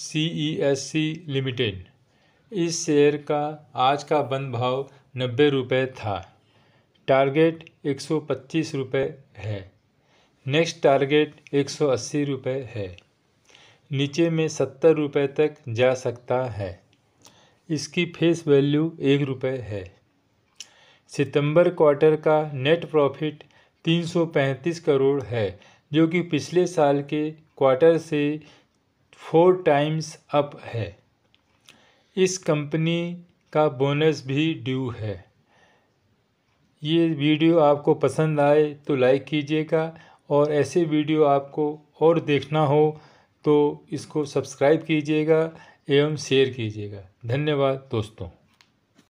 सी E S C limited इस share का आज का बंद भाव नब्बे रुपये था टारगेट एक सौ पच्चीस रुपये है नेक्स्ट टारगेट एक सौ अस्सी रुपये है नीचे में सत्तर रुपये तक जा सकता है इसकी फेस वैल्यू एक रुपये है सितंबर क्वार्टर का नेट प्रॉफिट तीन सौ पैंतीस करोड़ है जो कि पिछले साल के क्वार्टर से फोर टाइम्स अप है इस कंपनी का बोनस भी ड्यू है ये वीडियो आपको पसंद आए तो लाइक कीजिएगा और ऐसे वीडियो आपको और देखना हो तो इसको सब्सक्राइब कीजिएगा एवं शेयर कीजिएगा धन्यवाद दोस्तों